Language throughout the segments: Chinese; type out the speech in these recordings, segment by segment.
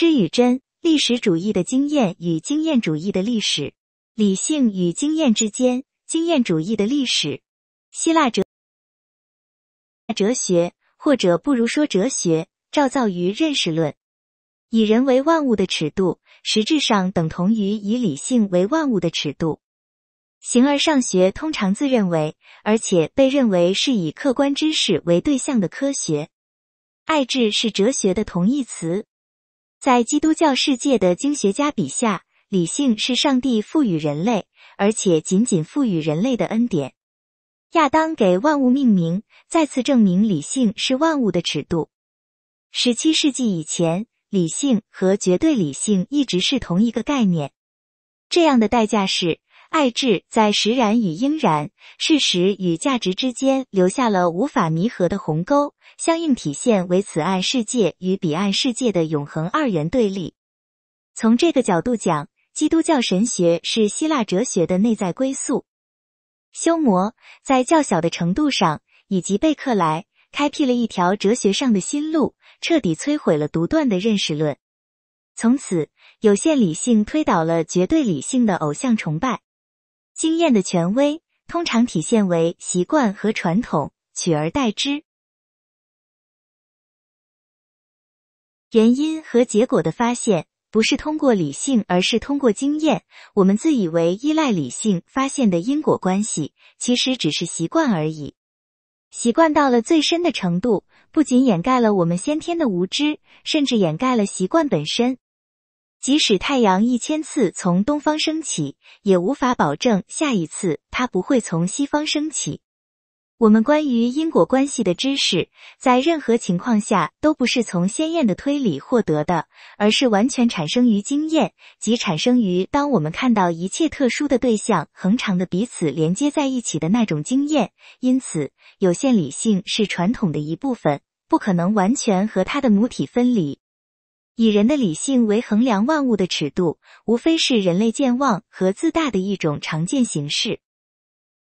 知与真，历史主义的经验与经验主义的历史，理性与经验之间，经验主义的历史，希腊哲哲学或者不如说哲学，照造于认识论，以人为万物的尺度，实质上等同于以理性为万物的尺度。形而上学通常自认为，而且被认为是以客观知识为对象的科学。爱智是哲学的同义词。在基督教世界的经学家笔下，理性是上帝赋予人类，而且仅仅赋予人类的恩典。亚当给万物命名，再次证明理性是万物的尺度。十七世纪以前，理性和绝对理性一直是同一个概念。这样的代价是，爱智在实然与应然、事实与价值之间留下了无法弥合的鸿沟。相应体现为此岸世界与彼岸世界的永恒二元对立。从这个角度讲，基督教神学是希腊哲学的内在归宿。修魔在较小的程度上，以及贝克莱开辟了一条哲学上的新路，彻底摧毁了独断的认识论。从此，有限理性推倒了绝对理性的偶像崇拜，经验的权威通常体现为习惯和传统，取而代之。原因和结果的发现不是通过理性，而是通过经验。我们自以为依赖理性发现的因果关系，其实只是习惯而已。习惯到了最深的程度，不仅掩盖了我们先天的无知，甚至掩盖了习惯本身。即使太阳一千次从东方升起，也无法保证下一次它不会从西方升起。我们关于因果关系的知识，在任何情况下都不是从鲜艳的推理获得的，而是完全产生于经验，即产生于当我们看到一切特殊的对象恒常的彼此连接在一起的那种经验。因此，有限理性是传统的一部分，不可能完全和它的母体分离。以人的理性为衡量万物的尺度，无非是人类健忘和自大的一种常见形式。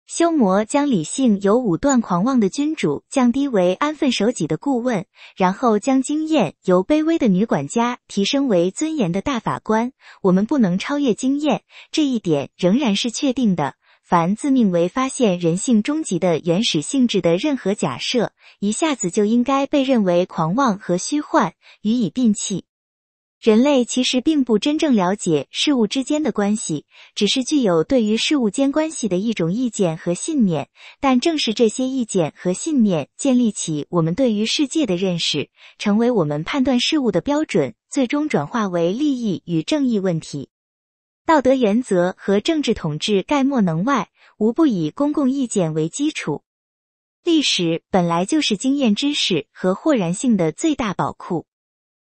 修魔将理性由武断狂妄的君主降低为安分守己的顾问，然后将经验由卑微的女管家提升为尊严的大法官。我们不能超越经验这一点，仍然是确定的。凡自命为发现人性终极的原始性质的任何假设，一下子就应该被认为狂妄和虚幻，予以摒弃。人类其实并不真正了解事物之间的关系，只是具有对于事物间关系的一种意见和信念。但正是这些意见和信念建立起我们对于世界的认识，成为我们判断事物的标准，最终转化为利益与正义问题、道德原则和政治统治概莫能外，无不以公共意见为基础。历史本来就是经验知识和豁然性的最大宝库。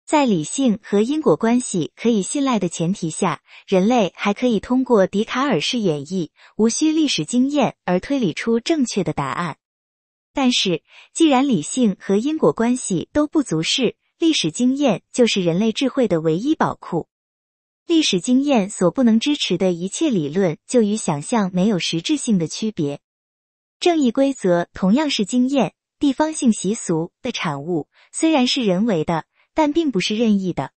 在理性和因果关系可以信赖的前提下，人类还可以通过笛卡尔式演绎，无需历史经验而推理出正确的答案。但是，既然理性和因果关系都不足是，历史经验就是人类智慧的唯一宝库。历史经验所不能支持的一切理论，就与想象没有实质性的区别。正义规则同样是经验、地方性习俗的产物，虽然是人为的。但并不是任意的，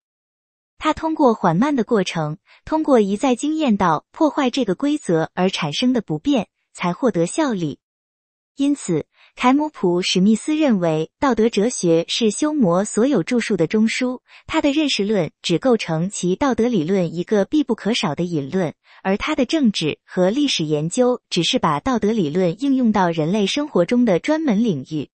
它通过缓慢的过程，通过一再经验到破坏这个规则而产生的不便，才获得效力。因此，凯姆普·史密斯认为，道德哲学是修魔所有著述的中枢，他的认识论只构成其道德理论一个必不可少的引论，而他的政治和历史研究只是把道德理论应用到人类生活中的专门领域。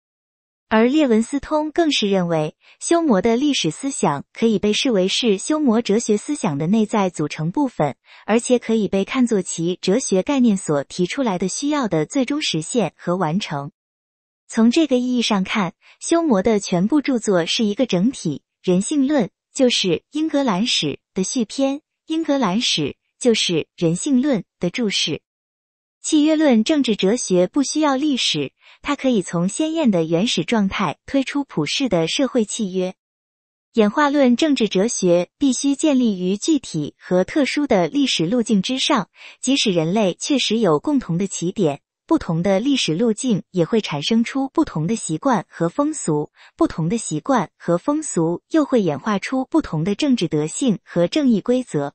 而列文斯通更是认为，休谟的历史思想可以被视为是休谟哲学思想的内在组成部分，而且可以被看作其哲学概念所提出来的需要的最终实现和完成。从这个意义上看，休谟的全部著作是一个整体，《人性论》就是《英格兰史》的续篇，《英格兰史》就是《人性论》的注释。契约论政治哲学不需要历史，它可以从鲜艳的原始状态推出普世的社会契约。演化论政治哲学必须建立于具体和特殊的历史路径之上。即使人类确实有共同的起点，不同的历史路径也会产生出不同的习惯和风俗，不同的习惯和风俗又会演化出不同的政治德性和正义规则。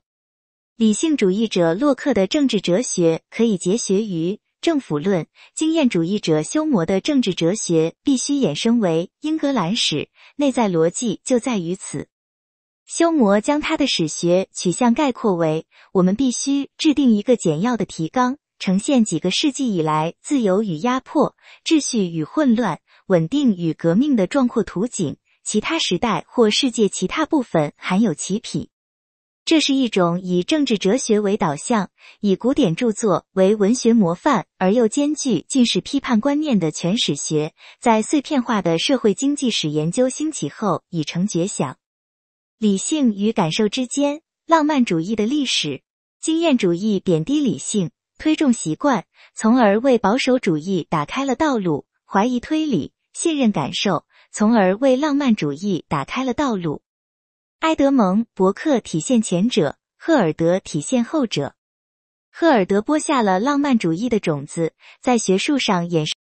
理性主义者洛克的政治哲学可以结学于《政府论》，经验主义者休谟的政治哲学必须衍生为《英格兰史》。内在逻辑就在于此。休谟将他的史学取向概括为：我们必须制定一个简要的提纲，呈现几个世纪以来自由与压迫、秩序与混乱、稳定与革命的壮阔图景。其他时代或世界其他部分含有其品。这是一种以政治哲学为导向，以古典著作为文学模范，而又兼具近世批判观念的全史学。在碎片化的社会经济史研究兴起后，已成绝响。理性与感受之间，浪漫主义的历史经验主义贬低理性，推重习惯，从而为保守主义打开了道路；怀疑推理，信任感受，从而为浪漫主义打开了道路。埃德蒙·伯克体现前者，赫尔德体现后者。赫尔德播下了浪漫主义的种子，在学术上衍生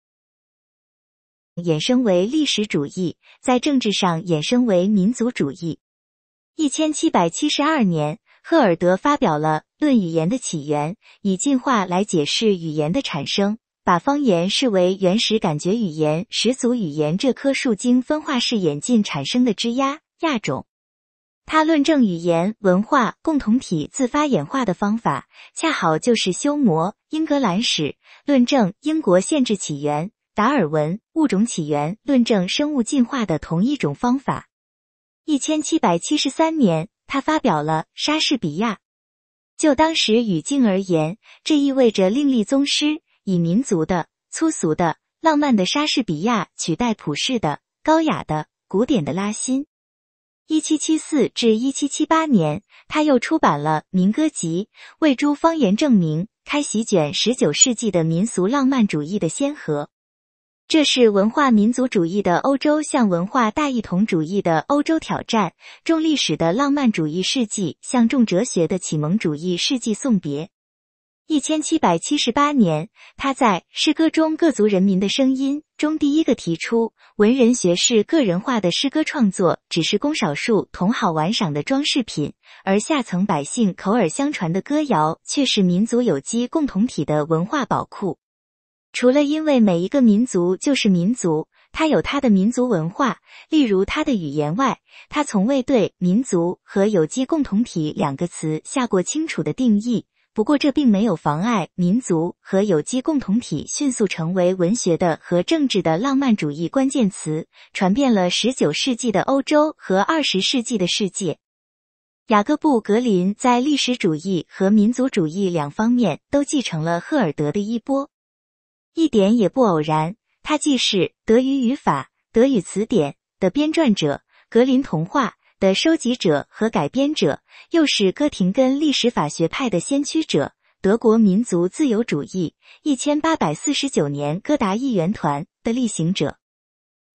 衍生为历史主义，在政治上衍生为民族主义。一千七百七十二年，赫尔德发表了《论语言的起源》，以进化来解释语言的产生，把方言视为原始感觉语言、始祖语言这棵树经分化式演进产生的枝桠亚种。他论证语言文化共同体自发演化的方法，恰好就是修摩英格兰史论证英国限制起源，达尔文物种起源论证生物进化的同一种方法。一千七百七十三年，他发表了莎士比亚。就当时语境而言，这意味着另立宗师，以民族的粗俗的浪漫的莎士比亚取代普世的高雅的古典的拉辛。一七七四至一七七八年，他又出版了民歌集《为诸方言证明》，开席卷十九世纪的民俗浪漫主义的先河。这是文化民族主义的欧洲向文化大一统主义的欧洲挑战，重历史的浪漫主义世纪向重哲学的启蒙主义世纪送别。一千七百七十八年，他在诗歌中各族人民的声音中，第一个提出，文人学士个人化的诗歌创作只是供少数同好玩赏的装饰品，而下层百姓口耳相传的歌谣却是民族有机共同体的文化宝库。除了因为每一个民族就是民族，它有它的民族文化，例如它的语言外，他从未对民族和有机共同体两个词下过清楚的定义。不过，这并没有妨碍民族和有机共同体迅速成为文学的和政治的浪漫主义关键词，传遍了十九世纪的欧洲和二十世纪的世界。雅各布·格林在历史主义和民族主义两方面都继承了赫尔德的衣钵，一点也不偶然。他既是德语语法、德语词典的编撰者，《格林童话》。的收集者和改编者，又是哥廷根历史法学派的先驱者，德国民族自由主义，一千八百四十九年哥达议员团的例行者。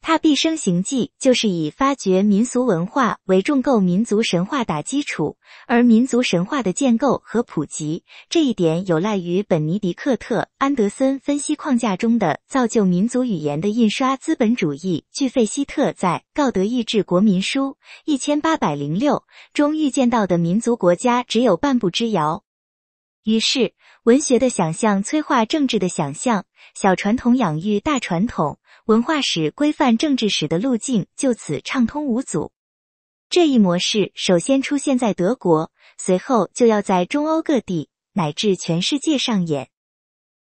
他毕生行迹就是以发掘民俗文化为重构民族神话打基础，而民族神话的建构和普及，这一点有赖于本尼迪克特·安德森分析框架中的造就民族语言的印刷资本主义。据费希特在《道德意志国民书》（一千八百零六）中预见到的民族国家只有半步之遥。于是，文学的想象催化政治的想象，小传统养育大传统。文化史规范政治史的路径就此畅通无阻。这一模式首先出现在德国，随后就要在中欧各地乃至全世界上演。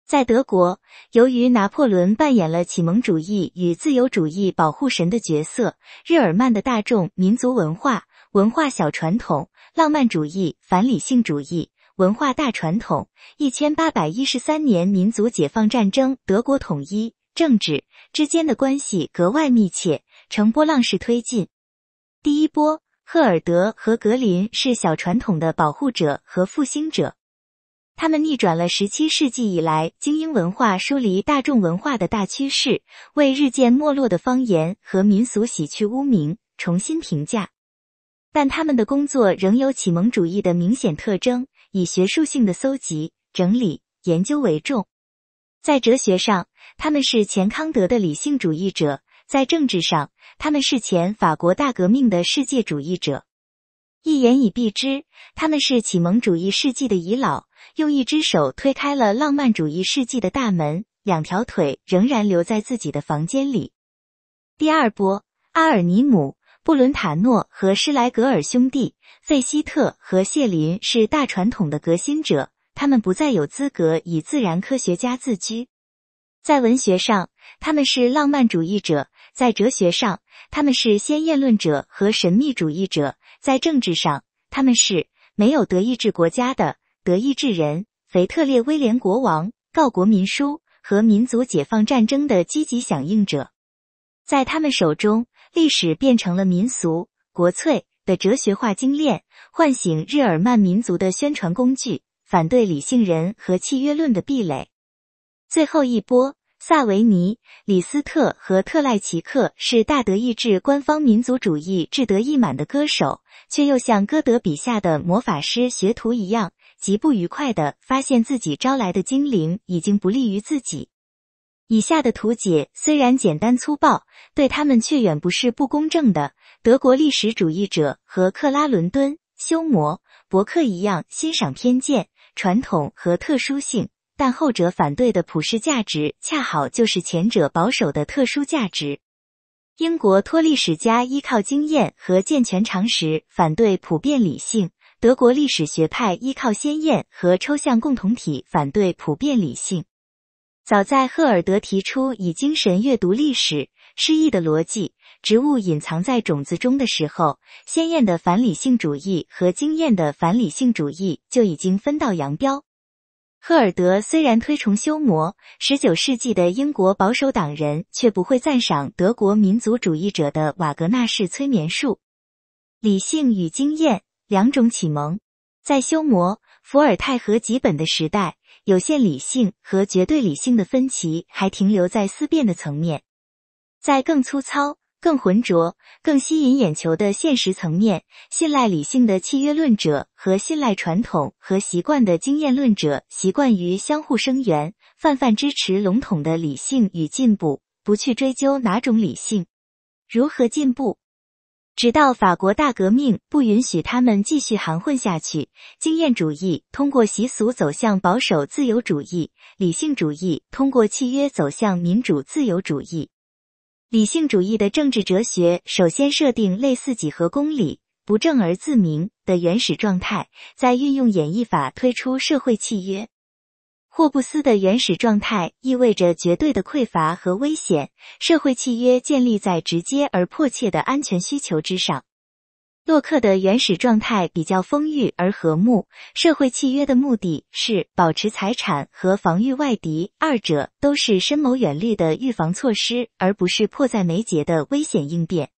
在德国，由于拿破仑扮演了启蒙主义与自由主义保护神的角色，日耳曼的大众民族文化文化小传统，浪漫主义反理性主义文化大传统，一千八百一十三年民族解放战争，德国统一。政治之间的关系格外密切，呈波浪式推进。第一波，赫尔德和格林是小传统的保护者和复兴者，他们逆转了十七世纪以来精英文化疏离大众文化的大趋势，为日渐没落的方言和民俗洗去污名，重新评价。但他们的工作仍有启蒙主义的明显特征，以学术性的搜集、整理、研究为重。在哲学上，他们是前康德的理性主义者；在政治上，他们是前法国大革命的世界主义者。一言以蔽之，他们是启蒙主义世纪的遗老，用一只手推开了浪漫主义世纪的大门，两条腿仍然留在自己的房间里。第二波，阿尔尼姆、布伦塔诺和施莱格尔兄弟、费希特和谢林是大传统的革新者。他们不再有资格以自然科学家自居，在文学上，他们是浪漫主义者；在哲学上，他们是先验论者和神秘主义者；在政治上，他们是没有德意志国家的德意志人。腓特烈威廉国王告国民书和民族解放战争的积极响应者，在他们手中，历史变成了民俗国粹的哲学化精炼，唤醒日耳曼民族的宣传工具。反对理性人和契约论的壁垒。最后一波，萨维尼、李斯特和特赖奇克是大德意志官方民族主义志得意满的歌手，却又像歌德笔下的魔法师学徒一样，极不愉快地发现自己招来的精灵已经不利于自己。以下的图解虽然简单粗暴，对他们却远不是不公正的。德国历史主义者和克拉伦敦、休谟、伯克一样欣赏偏见。传统和特殊性，但后者反对的普世价值，恰好就是前者保守的特殊价值。英国托历史家依靠经验和健全常识反对普遍理性，德国历史学派依靠先验和抽象共同体反对普遍理性。早在赫尔德提出以精神阅读历史，诗意的逻辑。植物隐藏在种子中的时候，鲜艳的反理性主义和惊艳的反理性主义就已经分道扬镳。赫尔德虽然推崇修魔，1 9世纪的英国保守党人却不会赞赏德国民族主义者的瓦格纳式催眠术。理性与经验两种启蒙，在修魔、伏尔泰和吉本的时代，有限理性和绝对理性的分歧还停留在思辨的层面，在更粗糙。更浑浊、更吸引眼球的现实层面，信赖理性的契约论者和信赖传统和习惯的经验论者，习惯于相互声援，泛泛支持笼统的理性与进步，不去追究哪种理性、如何进步，直到法国大革命不允许他们继续含混下去。经验主义通过习俗走向保守自由主义，理性主义通过契约走向民主自由主义。理性主义的政治哲学首先设定类似几何公理“不正而自明”的原始状态，在运用演绎法推出社会契约。霍布斯的原始状态意味着绝对的匮乏和危险，社会契约建立在直接而迫切的安全需求之上。洛克的原始状态比较丰裕而和睦，社会契约的目的是保持财产和防御外敌，二者都是深谋远虑的预防措施，而不是迫在眉睫的危险应变。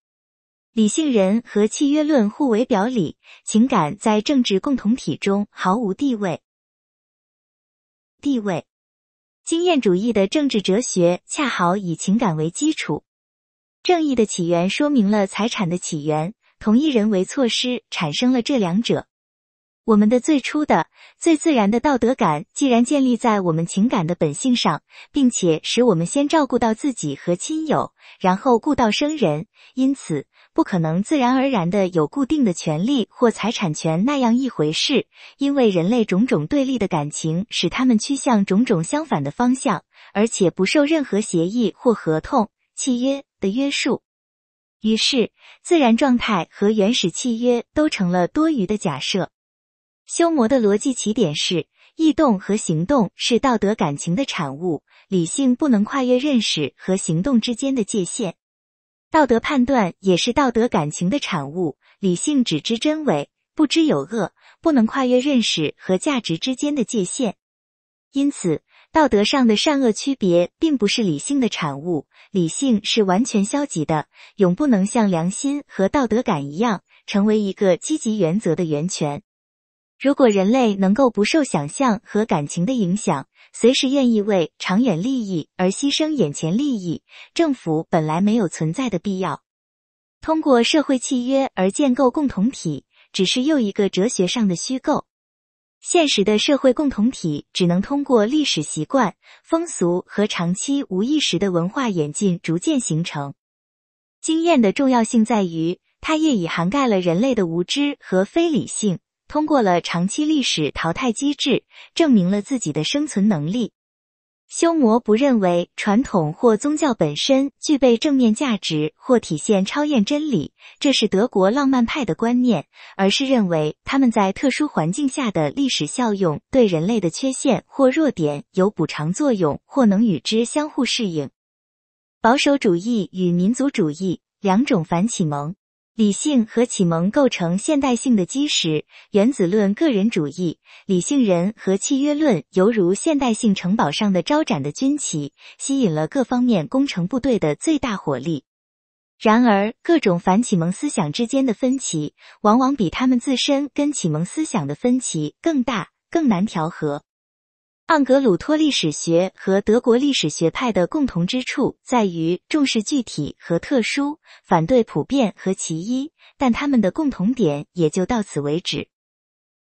理性人和契约论互为表里，情感在政治共同体中毫无地位。地位，经验主义的政治哲学恰好以情感为基础。正义的起源说明了财产的起源。同一人为措施产生了这两者。我们的最初的、最自然的道德感，既然建立在我们情感的本性上，并且使我们先照顾到自己和亲友，然后顾到生人，因此不可能自然而然的有固定的权利或财产权那样一回事。因为人类种种对立的感情，使他们趋向种种相反的方向，而且不受任何协议或合同、契约的约束。于是，自然状态和原始契约都成了多余的假设。修魔的逻辑起点是：异动和行动是道德感情的产物，理性不能跨越认识和行动之间的界限；道德判断也是道德感情的产物，理性只知真伪，不知有恶，不能跨越认识和价值之间的界限。因此，道德上的善恶区别并不是理性的产物，理性是完全消极的，永不能像良心和道德感一样成为一个积极原则的源泉。如果人类能够不受想象和感情的影响，随时愿意为长远利益而牺牲眼前利益，政府本来没有存在的必要。通过社会契约而建构共同体，只是又一个哲学上的虚构。现实的社会共同体只能通过历史习惯、风俗和长期无意识的文化演进逐渐形成。经验的重要性在于，它业已涵盖了人类的无知和非理性，通过了长期历史淘汰机制，证明了自己的生存能力。休谟不认为传统或宗教本身具备正面价值或体现超验真理，这是德国浪漫派的观念，而是认为他们在特殊环境下的历史效用对人类的缺陷或弱点有补偿作用，或能与之相互适应。保守主义与民族主义两种反启蒙。理性和启蒙构成现代性的基石，原子论、个人主义、理性人和契约论犹如现代性城堡上的招展的军旗，吸引了各方面工程部队的最大火力。然而，各种反启蒙思想之间的分歧，往往比他们自身跟启蒙思想的分歧更大、更难调和。盎格鲁托历史学和德国历史学派的共同之处在于重视具体和特殊，反对普遍和其一，但他们的共同点也就到此为止。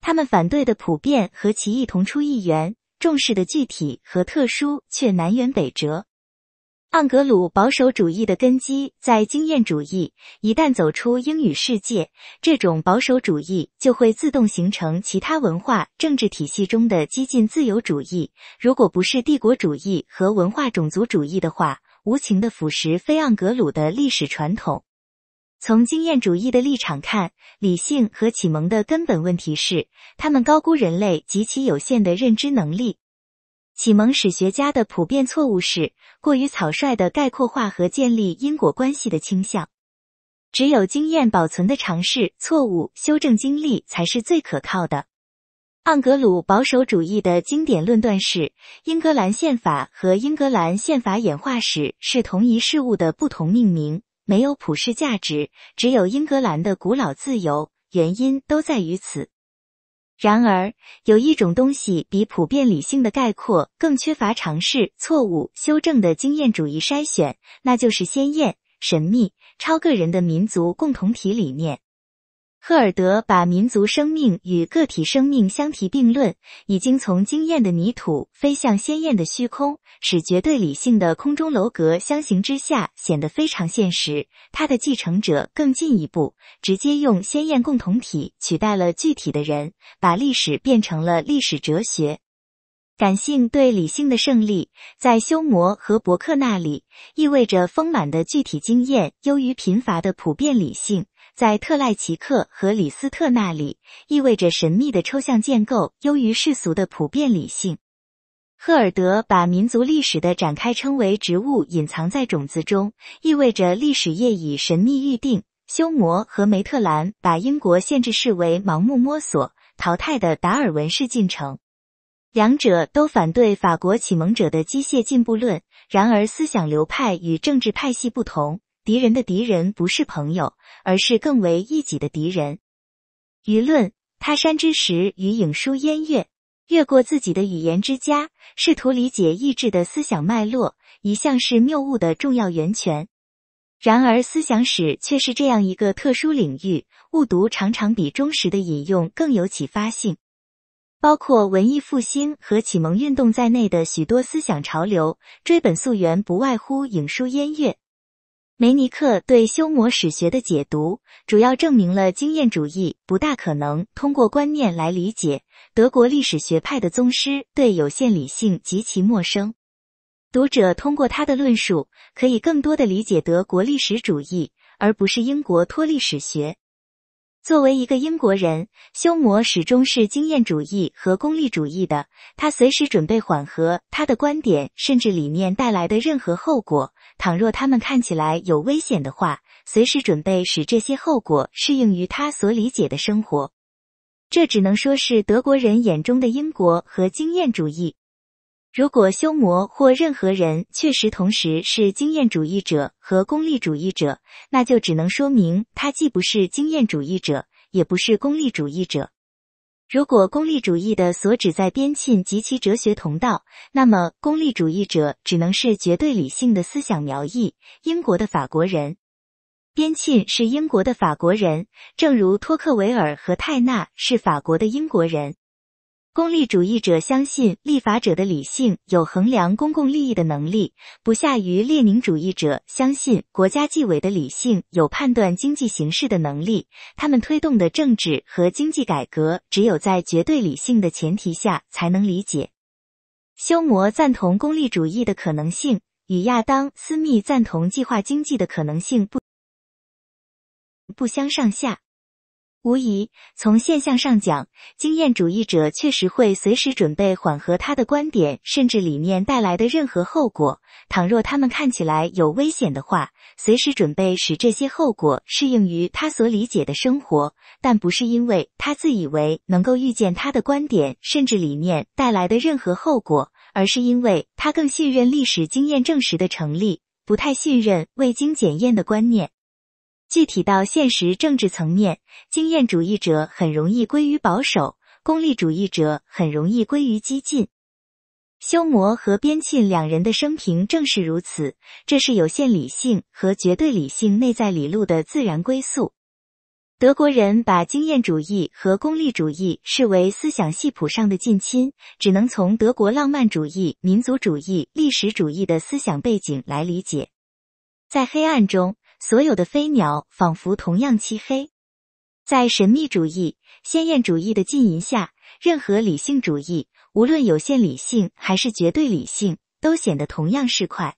他们反对的普遍和其一同出一源，重视的具体和特殊却南辕北辙。盎格鲁保守主义的根基在经验主义，一旦走出英语世界，这种保守主义就会自动形成其他文化政治体系中的激进自由主义。如果不是帝国主义和文化种族主义的话，无情的腐蚀非盎格鲁的历史传统。从经验主义的立场看，理性和启蒙的根本问题是，他们高估人类极其有限的认知能力。启蒙史学家的普遍错误是过于草率的概括化和建立因果关系的倾向。只有经验保存的尝试、错误、修正经历才是最可靠的。盎格鲁保守主义的经典论断是：英格兰宪法和英格兰宪法演化史是同一事物的不同命名，没有普世价值，只有英格兰的古老自由。原因都在于此。然而，有一种东西比普遍理性的概括更缺乏尝试、错误、修正的经验主义筛选，那就是鲜艳、神秘、超个人的民族共同体理念。赫尔德把民族生命与个体生命相提并论，已经从惊艳的泥土飞向鲜艳的虚空，使绝对理性的空中楼阁相形之下显得非常现实。他的继承者更进一步，直接用鲜艳共同体取代了具体的人，把历史变成了历史哲学。感性对理性的胜利，在休谟和伯克那里，意味着丰满的具体经验优于贫乏的普遍理性。在特赖奇克和李斯特那里，意味着神秘的抽象建构优于世俗的普遍理性。赫尔德把民族历史的展开称为植物隐藏在种子中，意味着历史业已神秘预定。休谟和梅特兰把英国限制视为盲目摸索淘汰的达尔文式进程，两者都反对法国启蒙者的机械进步论。然而，思想流派与政治派系不同。敌人的敌人不是朋友，而是更为一己的敌人。舆论，他山之石，与影书烟月，越过自己的语言之家，试图理解意志的思想脉络，一向是谬误的重要源泉。然而，思想史却是这样一个特殊领域，误读常常比忠实的引用更有启发性。包括文艺复兴和启蒙运动在内的许多思想潮流，追本溯源，不外乎影书烟月。梅尼克对休谟史学的解读，主要证明了经验主义不大可能通过观念来理解。德国历史学派的宗师对有限理性极其陌生。读者通过他的论述，可以更多的理解德国历史主义，而不是英国脱历史学。作为一个英国人，休谟始终是经验主义和功利主义的，他随时准备缓和他的观点甚至理念带来的任何后果。倘若他们看起来有危险的话，随时准备使这些后果适应于他所理解的生活，这只能说是德国人眼中的英国和经验主义。如果修魔或任何人确实同时是经验主义者和功利主义者，那就只能说明他既不是经验主义者，也不是功利主义者。如果功利主义的所指在边沁及其哲学同道，那么功利主义者只能是绝对理性的思想苗裔，英国的法国人。边沁是英国的法国人，正如托克维尔和泰纳是法国的英国人。功利主义者相信立法者的理性有衡量公共利益的能力，不下于列宁主义者相信国家纪委的理性有判断经济形势的能力。他们推动的政治和经济改革，只有在绝对理性的前提下才能理解。休谟赞同功利主义的可能性，与亚当·斯密赞同计划经济的可能性不不相上下。无疑，从现象上讲，经验主义者确实会随时准备缓和他的观点甚至理念带来的任何后果，倘若他们看起来有危险的话，随时准备使这些后果适应于他所理解的生活。但不是因为他自以为能够预见他的观点甚至理念带来的任何后果，而是因为他更信任历史经验证实的成立，不太信任未经检验的观念。具体到现实政治层面，经验主义者很容易归于保守，功利主义者很容易归于激进。休谟和边沁两人的生平正是如此，这是有限理性和绝对理性内在理路的自然归宿。德国人把经验主义和功利主义视为思想系谱上的近亲，只能从德国浪漫主义、民族主义、历史主义的思想背景来理解。在黑暗中。所有的飞鸟仿佛同样漆黑，在神秘主义、鲜艳主义的浸淫下，任何理性主义，无论有限理性还是绝对理性，都显得同样是快。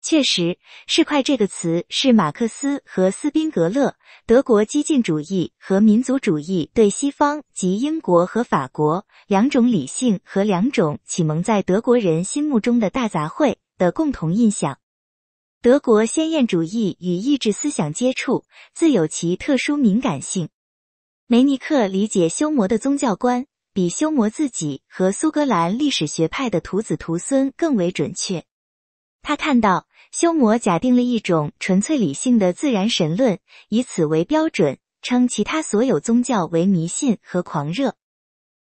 确实，是快这个词是马克思和斯宾格勒，德国激进主义和民族主义对西方及英国和法国两种理性和两种启蒙在德国人心目中的大杂烩的共同印象。德国先验主义与意志思想接触，自有其特殊敏感性。梅尼克理解休谟的宗教观，比休谟自己和苏格兰历史学派的徒子徒孙更为准确。他看到休谟假定了一种纯粹理性的自然神论，以此为标准，称其他所有宗教为迷信和狂热。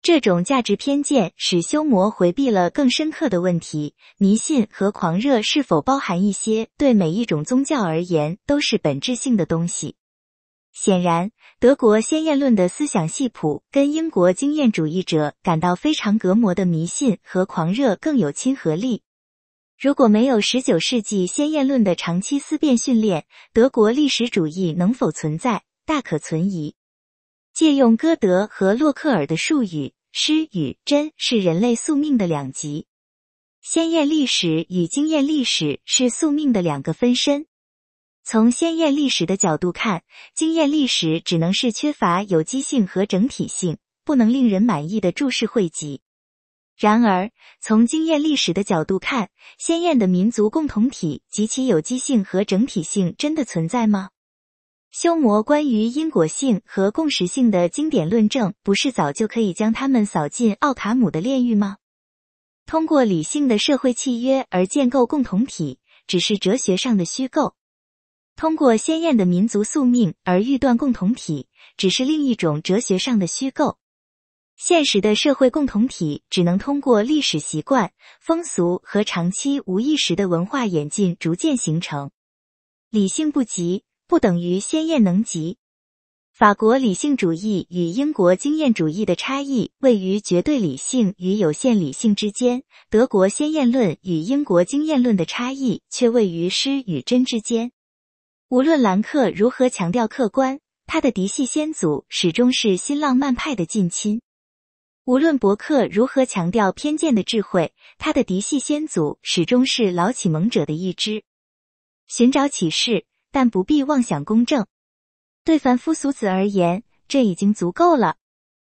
这种价值偏见使休谟回避了更深刻的问题：迷信和狂热是否包含一些对每一种宗教而言都是本质性的东西？显然，德国先验论的思想系谱跟英国经验主义者感到非常隔膜的迷信和狂热更有亲和力。如果没有十九世纪先验论的长期思辨训练，德国历史主义能否存在，大可存疑。借用歌德和洛克尔的术语，诗与真，是人类宿命的两极；鲜艳历史与经验历史是宿命的两个分身。从鲜艳历史的角度看，经验历史只能是缺乏有机性和整体性，不能令人满意的注释汇集。然而，从经验历史的角度看，鲜艳的民族共同体及其有机性和整体性真的存在吗？修魔关于因果性和共识性的经典论证，不是早就可以将他们扫进奥卡姆的炼狱吗？通过理性的社会契约而建构共同体，只是哲学上的虚构；通过鲜艳的民族宿命而预断共同体，只是另一种哲学上的虚构。现实的社会共同体，只能通过历史习惯、风俗和长期无意识的文化演进，逐渐形成。理性不及。不等于先验能级。法国理性主义与英国经验主义的差异位于绝对理性与有限理性之间；德国先验论与英国经验论的差异却位于诗与真之间。无论兰克如何强调客观，他的嫡系先祖始终是新浪漫派的近亲；无论伯克如何强调偏见的智慧，他的嫡系先祖始终是老启蒙者的一支。寻找启示。但不必妄想公正，对凡夫俗子而言，这已经足够了。